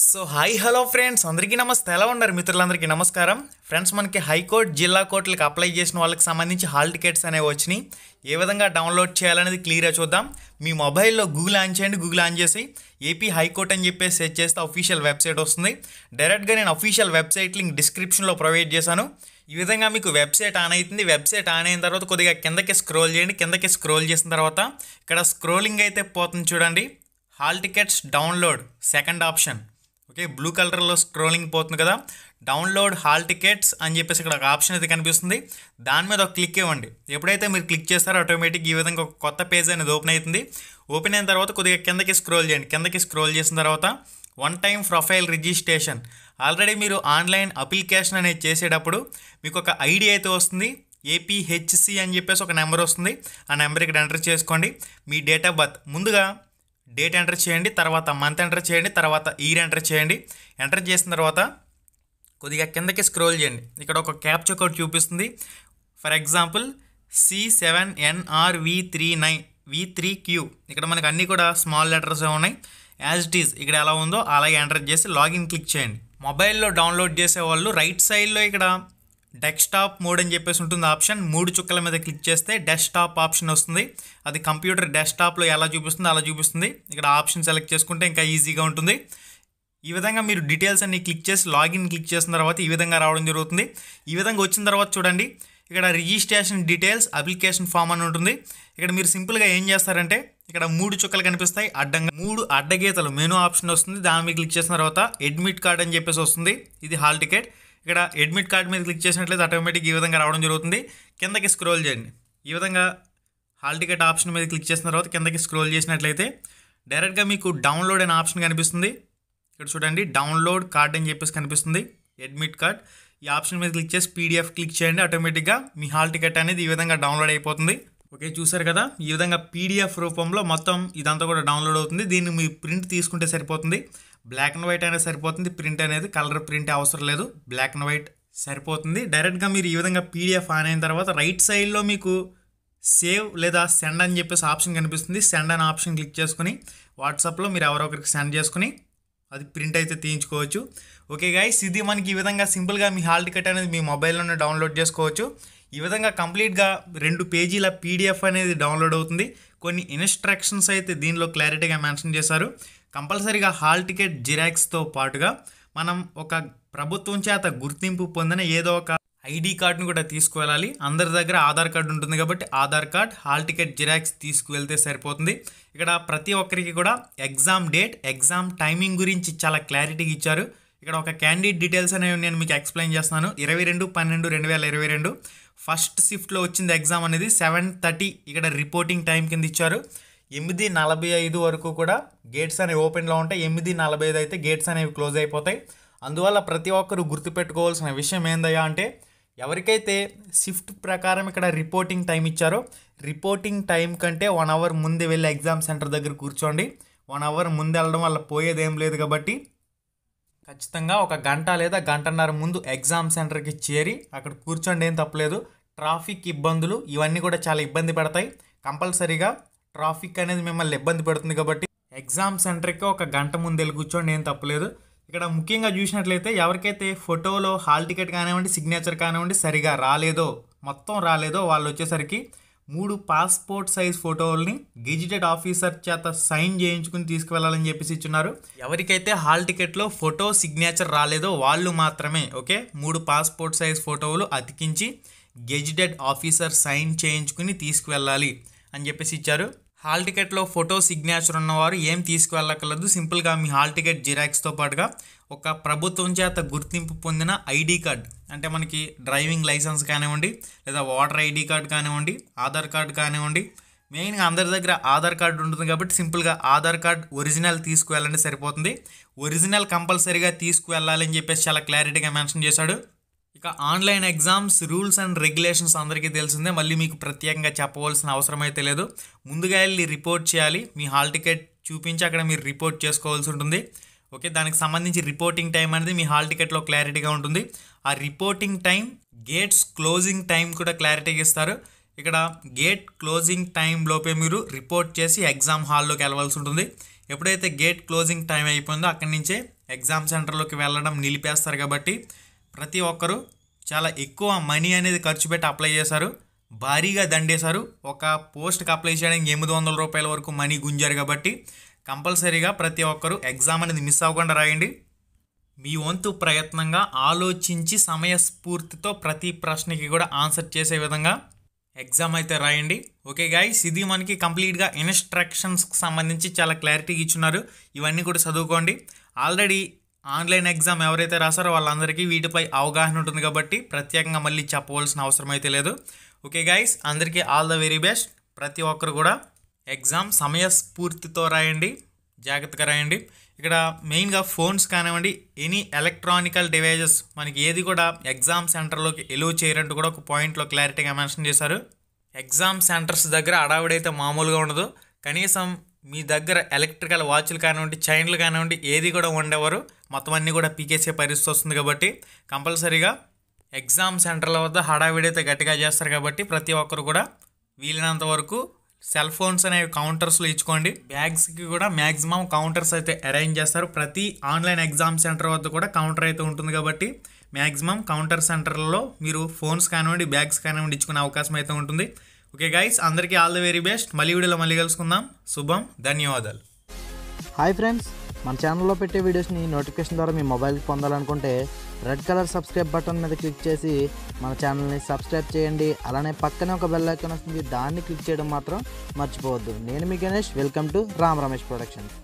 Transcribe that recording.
so hi hello friends అందరికీ నమస్తే ఎలా ఉన్నారు మిత్రులందరికీ నమస్కారం ఫ్రెండ్స్ మనకి హైకోర్టు జిల్లా కోర్టులకు అప్లై చేసిన వాళ్ళకి సంబంధించి హాల్ టికెట్స్ అనేవి వచ్చినాయి ఏ విధంగా డౌన్లోడ్ చేయాలనేది క్లియర్గా చూద్దాం మీ మొబైల్లో గూగుల్ ఆన్ చేయండి గూగుల్ ఆన్ చేసి ఏపీ హైకోర్టు అని చెప్పేసి సెర్చ్ చేస్తే అఫీషియల్ వెబ్సైట్ వస్తుంది డైరెక్ట్గా నేను అఫీషియల్ వెబ్సైట్ లింక్ డిస్క్రిప్షన్లో ప్రొవైడ్ చేశాను ఈ విధంగా మీకు వెబ్సైట్ ఆన్ అవుతుంది వెబ్సైట్ ఆన్ అయిన తర్వాత కొద్దిగా కిందకి స్క్రోల్ చేయండి కిందకి స్క్రోల్ చేసిన తర్వాత ఇక్కడ స్క్రోలింగ్ అయితే పోతుంది చూడండి hall tickets download second option okay blue కలర్లో స్క్రోలింగ్ పోతుంది కదా డౌన్లోడ్ హాల్ టికెట్స్ అని చెప్పేసి ఇక్కడ ఒక ఆప్షన్ అయితే కనిపిస్తుంది దాని మీద ఒక క్లిక్ ఇవ్వండి ఎప్పుడైతే మీరు క్లిక్ చేస్తారో ఆటోమేటిక్ ఈ విధంగా ఒక కొత్త పేజ్ అనేది ఓపెన్ అవుతుంది ఓపెన్ అయిన తర్వాత కొద్దిగా కిందకి స్క్రోల్ చేయండి కిందకి స్క్రోల్ చేసిన తర్వాత one time profile registration already మీరు ఆన్లైన్ అప్లికేషన్ అనేది చేసేటప్పుడు మీకు ఒక ఐడి అయితే వస్తుంది ఏపీహెచ్సి అని చెప్పేసి ఒక నెంబర్ వస్తుంది ఆ నెంబర్ ఇక్కడ ఎంటర్ చేసుకోండి మీ డేట్ ఆఫ్ బర్త్ ముందుగా డేట్ ఎంటర్ చేయండి తర్వాత మంత్ ఎంటర్ చేయండి తర్వాత ఇయర్ ఎంటర్ చేయండి ఎంటర్ చేసిన తర్వాత కొద్దిగా కిందకి స్క్రోల్ చేయండి ఇక్కడ ఒక క్యాప్ కోడ్ చూపిస్తుంది for example C seven N R V three nine V three Q ఇక్కడ మనకు అన్నీ కూడా స్మాల్ లెటర్స్ ఉన్నాయి యాజ్ ఇట్ ఈజ్ ఇక్కడ ఎలా ఉందో అలాగే ఎంటర్ చేసి లాగిన్ క్లిక్ చేయండి మొబైల్లో డౌన్లోడ్ చేసే వాళ్ళు రైట్ సైడ్లో ఇక్కడ డెస్క్టాప్ మోడ్ అని చెప్పేసి ఉంటుంది ఆప్షన్ మూడు చుక్కల మీద క్లిక్ చేస్తే డెస్క్టాప్ ఆప్షన్ వస్తుంది అది కంప్యూటర్ డెస్క్టాప్లో ఎలా చూపిస్తుంది అలా చూపిస్తుంది ఇక్కడ ఆప్షన్ సెలెక్ట్ చేసుకుంటే ఇంకా ఈజీగా ఉంటుంది ఈ విధంగా మీరు డీటెయిల్స్ అన్ని క్లిక్ చేసి లాగిన్ క్లిక్ చేసిన తర్వాత ఈ విధంగా రావడం జరుగుతుంది ఈ విధంగా వచ్చిన తర్వాత చూడండి ఇక్కడ రిజిస్ట్రేషన్ డీటెయిల్స్ అప్లికేషన్ ఫామ్ అని ఉంటుంది ఇక్కడ మీరు సింపుల్గా ఏం చేస్తారంటే ఇక్కడ మూడు చుక్కలు కనిపిస్తాయి అడ్డంగా మూడు అడ్డగీతలు మెనూ ఆప్షన్ వస్తుంది దాని మీద క్లిక్ చేసిన తర్వాత అడ్మిట్ కార్డ్ అని చెప్పేసి వస్తుంది ఇది హాల్ టికెట్ ఇక్కడ అడ్మిట్ కార్డ్ మీద క్లిక్ చేసినట్లయితే ఆటోమేటిక్ ఈ విధంగా రావడం జరుగుతుంది కిందకి స్క్రోల్ చేయండి ఈ విధంగా హాల్ టికెట్ ఆప్షన్ మీద క్లిక్ చేసిన తర్వాత కిందకి స్క్రోల్ చేసినట్లయితే డైరెక్ట్గా మీకు డౌన్లోడ్ అనే ఆప్షన్ కనిపిస్తుంది ఇక్కడ చూడండి డౌన్లోడ్ కార్డ్ అని చెప్పేసి కనిపిస్తుంది అడ్మిట్ కార్డ్ ఈ ఆప్షన్ మీద క్లిక్ చేసి పీడిఎఫ్ క్లిక్ చేయండి ఆటోమేటిక్గా మీ హాల్ టికెట్ అనేది ఈ విధంగా డౌన్లోడ్ అయిపోతుంది ఓకే చూసారు కదా ఈ విధంగా పీడిఎఫ్ రూపంలో మొత్తం ఇదంతా కూడా డౌన్లోడ్ అవుతుంది దీన్ని మీ ప్రింట్ తీసుకుంటే సరిపోతుంది బ్లాక్ అండ్ వైట్ అయినా సరిపోతుంది ప్రింట్ అనేది కలర్ ప్రింట్ అవసరం లేదు బ్లాక్ అండ్ వైట్ సరిపోతుంది డైరెక్ట్గా మీరు ఈ విధంగా పీడిఎఫ్ ఆన్ అయిన తర్వాత రైట్ సైడ్లో మీకు సేవ్ లేదా సెండ్ అని చెప్పేసి ఆప్షన్ కనిపిస్తుంది సెండ్ అని ఆప్షన్ క్లిక్ చేసుకుని వాట్సాప్లో మీరు ఎవరొకరికి సెండ్ చేసుకుని అది ప్రింట్ అయితే తీయించుకోవచ్చు ఓకే గాయస్ ఇది మనకి ఈ విధంగా సింపుల్గా మీ హాల్ టికెట్ అనేది మీ మొబైల్లోనే డౌన్లోడ్ చేసుకోవచ్చు ఈ విధంగా కంప్లీట్గా రెండు పేజీల పీడిఎఫ్ అనేది డౌన్లోడ్ అవుతుంది కొన్ని ఇన్స్ట్రక్షన్స్ అయితే దీనిలో క్లారిటీగా మెన్షన్ చేశారు కంపల్సరీగా హాల్ టికెట్ జిరాక్స్తో పాటుగా మనం ఒక ప్రభుత్వం చేత గుర్తింపు పొందిన ఏదో ఒక ఐడి కార్డును కూడా తీసుకువెళ్ళాలి అందరి దగ్గర ఆధార్ కార్డు ఉంటుంది కాబట్టి Aadhaar card hall ticket xerox తీసుకువెళ్తే సరిపోతుంది ఇక్కడ ప్రతి ఒక్కరికి కూడా ఎగ్జామ్ డేట్ ఎగ్జామ్ టైమింగ్ గురించి చాలా క్లారిటీగా ఇచ్చారు ఇక్కడ ఒక క్యాండిడేట్ డీటెయిల్స్ అనేవి నేను మీకు ఎక్స్ప్లెయిన్ చేస్తున్నాను ఇరవై రెండు పన్నెండు రెండు వేల ఇరవై రెండు ఫస్ట్ షిఫ్ట్లో వచ్చింది ఎగ్జామ్ అనేది సెవెన్ థర్టీ ఇక్కడ రిపోర్టింగ్ టైం కింద ఇచ్చారు ఎనిమిది నలభై ఐదు వరకు కూడా గేట్స్ అనేవి ఓపెన్లో ఉంటాయి ఎనిమిది నలభై ఐదు అయితే గేట్స్ అనేవి క్లోజ్ అయిపోతాయి అందువల్ల ప్రతి ఒక్కరు గుర్తుపెట్టుకోవాల్సిన విషయం ఏందయ్యా అంటే ఎవరికైతే షిఫ్ట్ ప్రకారం ఇక్కడ రిపోర్టింగ్ టైం ఇచ్చారో రిపోర్టింగ్ టైం కంటే వన్ అవర్ ముందే వెళ్ళి ఎగ్జామ్ సెంటర్ దగ్గర కూర్చోండి వన్ అవర్ ముందు వెళ్ళడం వల్ల పోయేదేం లేదు కాబట్టి ఖచ్చితంగా ఒక గంట లేదా గంటన్నర ముందు ఎగ్జామ్ సెంటర్కి చేరి అక్కడ కూర్చోండి ఏం తప్పలేదు ట్రాఫిక్ ఇబ్బందులు ఇవన్నీ కూడా చాలా ఇబ్బంది పడతాయి కంపల్సరీగా ట్రాఫిక్ అనేది మిమ్మల్ని ఇబ్బంది పెడుతుంది కాబట్టి ఎగ్జామ్ సెంటర్కి ఒక గంట ముందు వెళ్ళి కూర్చోండి ఏం తప్పలేదు ఇక్కడ ముఖ్యంగా చూసినట్లయితే ఎవరికైతే ఫోటోలో హాల్ టికెట్ కానివ్వండి సిగ్నేచర్ కానివ్వండి సరిగా రాలేదో మొత్తం రాలేదో వాళ్ళు వచ్చేసరికి మూడు పాస్పోర్ట్ సైజ్ ఫోటోల్ని గెజిటెడ్ ఆఫీసర్ చేత సైన్ చేయించుకుని తీసుకువెళ్ళాలని చెప్పేసి ఇచ్చున్నారు ఎవరికైతే హాల్ టికెట్లో ఫోటో సిగ్నేచర్ రాలేదో వాళ్ళు మాత్రమే ఓకే మూడు పాస్పోర్ట్ సైజ్ ఫోటోలు అతికించి గెజిటెడ్ ఆఫీసర్ సైన్ చేయించుకుని తీసుకువెళ్ళాలి అని చెప్పేసి ఇచ్చారు హాల్ టికెట్లో ఫోటో సిగ్నేచర్ ఉన్నవారు ఏం తీసుకువెళ్ళకలేదు సింపుల్గా మీ హాల్ టికెట్ జిరాక్స్తో పాటుగా ఒక ప్రభుత్వం చేత గుర్తింపు పొందిన ఐడి కార్డ్ అంటే మనకి డ్రైవింగ్ లైసెన్స్ కానివ్వండి లేదా ఓటర్ ఐడి కార్డ్ కానివ్వండి ఆధార్ కార్డ్ కానివ్వండి మెయిన్గా అందరి దగ్గర ఆధార్ కార్డు ఉంటుంది కాబట్టి సింపుల్గా ఆధార్ కార్డ్ ఒరిజినల్ తీసుకువెళ్ళండి సరిపోతుంది ఒరిజినల్ కంపల్సరీగా తీసుకువెళ్ళాలని చెప్పేసి చాలా క్లారిటీగా మెన్షన్ చేశాడు ఇక online exams rules and regulations అందరికీ తెలిసిందే మళ్ళీ మీకు ప్రత్యేకంగా చెప్పవలసిన అవసరం అయితే లేదు ముందుగా వెళ్ళి రిపోర్ట్ చేయాలి మీ హాల్ టికెట్ చూపించి అక్కడ మీరు రిపోర్ట్ చేసుకోవాల్సి ఉంటుంది ఓకే దానికి సంబంధించి రిపోర్టింగ్ టైం అనేది మీ హాల్ టికెట్లో క్లారిటీగా ఉంటుంది ఆ reporting time gates closing time కూడా క్లారిటీగా ఇస్తారు ఇక్కడ గేట్ క్లోజింగ్ టైం లోపే మీరు రిపోర్ట్ చేసి ఎగ్జామ్ హాల్లోకి వెళ్ళవలసి ఉంటుంది ఎప్పుడైతే గేట్ క్లోజింగ్ టైం అయిపోయిందో అక్కడి నుంచే ఎగ్జామ్ సెంటర్లోకి వెళ్ళడం నిలిపేస్తారు కాబట్టి ప్రతి ఒక్కరూ చాలా ఎక్కువ మనీ అనేది ఖర్చు పెట్టి అప్లై చేశారు భారీగా దండేశారు ఒక పోస్ట్కి అప్లై చేయడానికి ఎనిమిది వందల రూపాయల వరకు మనీ గుంజారు కాబట్టి కంపల్సరీగా ప్రతి ఒక్కరూ ఎగ్జామ్ అనేది మిస్ అవ్వకుండా రాయండి మీ వంతు ప్రయత్నంగా ఆలోచించి సమయస్ఫూర్తితో ప్రతి ప్రశ్నకి కూడా ఆన్సర్ చేసే విధంగా ఎగ్జామ్ అయితే రాయండి ఓకే గాయస్ ఇది మనకి కంప్లీట్గా ఇన్స్ట్రక్షన్స్కి సంబంధించి చాలా క్లారిటీ ఇచ్చున్నారు ఇవన్నీ కూడా చదువుకోండి ఆల్రెడీ ఆన్లైన్ ఎగ్జామ్ ఎవరైతే రాసారో వాళ్ళందరికీ వీటిపై అవగాహన ఉంటుంది కాబట్టి ప్రత్యేకంగా మళ్ళీ చెప్పవలసిన అవసరం అయితే లేదు ఓకే గాయస్ అందరికీ ఆల్ ద వెరీ బెస్ట్ ప్రతి ఒక్కరు కూడా ఎగ్జామ్ సమయస్ఫూర్తితో రాయండి జాగ్రత్తగా రాయండి ఇక్కడ మెయిన్గా ఫోన్స్ కానివ్వండి ఎనీ ఎలక్ట్రానికల్ డివైజెస్ మనకి ఏది కూడా ఎగ్జామ్ సెంటర్లోకి ఎలో చేయరంటూ కూడా ఒక పాయింట్లో క్లారిటీగా మెన్షన్ చేశారు ఎగ్జామ్ సెంటర్స్ దగ్గర అడావిడైతే మామూలుగా ఉండదు కనీసం మీ దగ్గర ఎలక్ట్రికల్ వాచ్లు కానివ్వండి చైన్లు కానివ్వండి ఏది కూడా ఉండేవారు మొత్తం అన్నీ కూడా పీకేసే పరిస్థితి వస్తుంది కాబట్టి కంపల్సరీగా ఎగ్జామ్ సెంటర్ల వద్ద హడావిడైతే గట్టిగా చేస్తారు కాబట్టి ప్రతి ఒక్కరు కూడా వీలైనంత వరకు సెల్ ఫోన్స్ అనేవి కౌంటర్స్లో ఇచ్చుకోండి బ్యాగ్స్కి కూడా మ్యాక్సిమం కౌంటర్స్ అయితే అరేంజ్ చేస్తారు ప్రతి ఆన్లైన్ ఎగ్జామ్ సెంటర్ వద్ద కూడా కౌంటర్ అయితే ఉంటుంది కాబట్టి మ్యాక్సిమం కౌంటర్ సెంటర్లలో మీరు ఫోన్స్ కానివ్వండి బ్యాగ్స్ కానివ్వండి ఇచ్చుకునే అవకాశం అయితే ఉంటుంది ఓకే గైస్ అందరికీ ఆల్ ది వెరీ బెస్ట్ మళ్ళీ వీడియోలో మళ్ళీ కలుసుకుందాం శుభం ధన్యవాదాలు హాయ్ ఫ్రెండ్స్ మన ఛానల్లో పెట్టే వీడియోస్ని నోటిఫికేషన్ ద్వారా మీ మొబైల్కి పొందాలనుకుంటే రెడ్ కలర్ సబ్స్క్రైబ్ బటన్ మీద క్లిక్ చేసి మన ఛానల్ని సబ్స్క్రైబ్ చేయండి అలానే పక్కనే ఒక బెల్ వస్తుంది దాన్ని క్లిక్ చేయడం మాత్రం మర్చిపోవద్దు నేను మీ Ganesh welcome to Ram Ramesh productions